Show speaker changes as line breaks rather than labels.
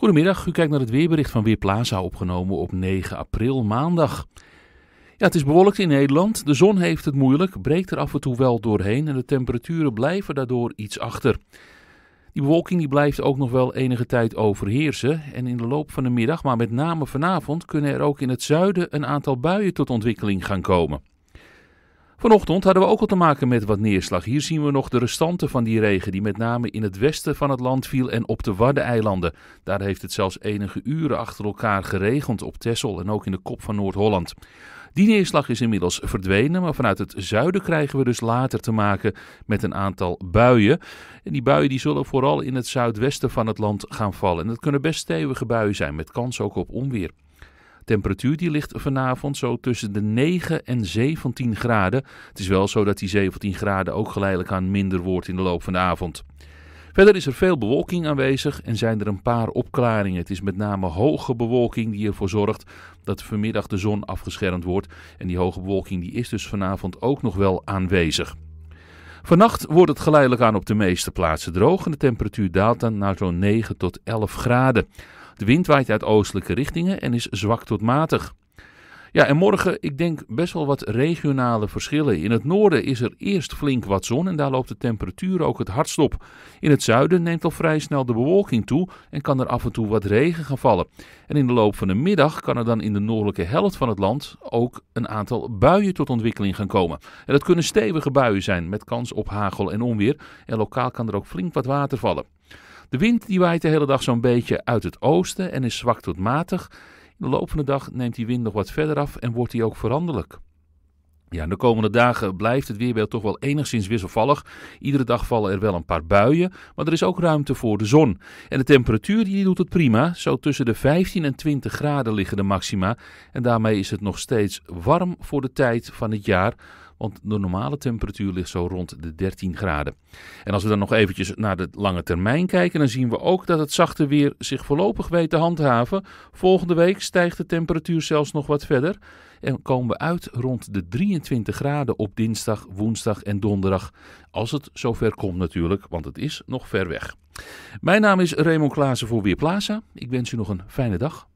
Goedemiddag, u kijkt naar het weerbericht van Weerplaza opgenomen op 9 april maandag. Ja, het is bewolkt in Nederland, de zon heeft het moeilijk, breekt er af en toe wel doorheen en de temperaturen blijven daardoor iets achter. Die bewolking die blijft ook nog wel enige tijd overheersen en in de loop van de middag, maar met name vanavond, kunnen er ook in het zuiden een aantal buien tot ontwikkeling gaan komen. Vanochtend hadden we ook al te maken met wat neerslag. Hier zien we nog de restanten van die regen die met name in het westen van het land viel en op de Waddeneilanden. Daar heeft het zelfs enige uren achter elkaar geregend op Texel en ook in de kop van Noord-Holland. Die neerslag is inmiddels verdwenen, maar vanuit het zuiden krijgen we dus later te maken met een aantal buien. En die buien die zullen vooral in het zuidwesten van het land gaan vallen. En dat kunnen best stevige buien zijn, met kans ook op onweer temperatuur die ligt vanavond zo tussen de 9 en 17 graden. Het is wel zo dat die 17 graden ook geleidelijk aan minder wordt in de loop van de avond. Verder is er veel bewolking aanwezig en zijn er een paar opklaringen. Het is met name hoge bewolking die ervoor zorgt dat vanmiddag de zon afgeschermd wordt. En die hoge bewolking die is dus vanavond ook nog wel aanwezig. Vannacht wordt het geleidelijk aan op de meeste plaatsen droog en de temperatuur daalt dan naar zo'n 9 tot 11 graden. De wind waait uit oostelijke richtingen en is zwak tot matig. Ja, en morgen, ik denk best wel wat regionale verschillen. In het noorden is er eerst flink wat zon en daar loopt de temperatuur ook het hardst op. In het zuiden neemt al vrij snel de bewolking toe en kan er af en toe wat regen gaan vallen. En in de loop van de middag kan er dan in de noordelijke helft van het land ook een aantal buien tot ontwikkeling gaan komen. En dat kunnen stevige buien zijn met kans op hagel en onweer. En lokaal kan er ook flink wat water vallen. De wind die waait de hele dag zo'n beetje uit het oosten en is zwak tot matig. In de loop van de dag neemt die wind nog wat verder af en wordt die ook veranderlijk. Ja, de komende dagen blijft het weerbeeld toch wel enigszins wisselvallig. Iedere dag vallen er wel een paar buien, maar er is ook ruimte voor de zon. En de temperatuur die doet het prima. Zo tussen de 15 en 20 graden liggen de maxima. En daarmee is het nog steeds warm voor de tijd van het jaar want de normale temperatuur ligt zo rond de 13 graden. En als we dan nog eventjes naar de lange termijn kijken, dan zien we ook dat het zachte weer zich voorlopig weet te handhaven. Volgende week stijgt de temperatuur zelfs nog wat verder en komen we uit rond de 23 graden op dinsdag, woensdag en donderdag. Als het zover komt natuurlijk, want het is nog ver weg. Mijn naam is Raymond Klaassen voor Weerplaza. Ik wens u nog een fijne dag.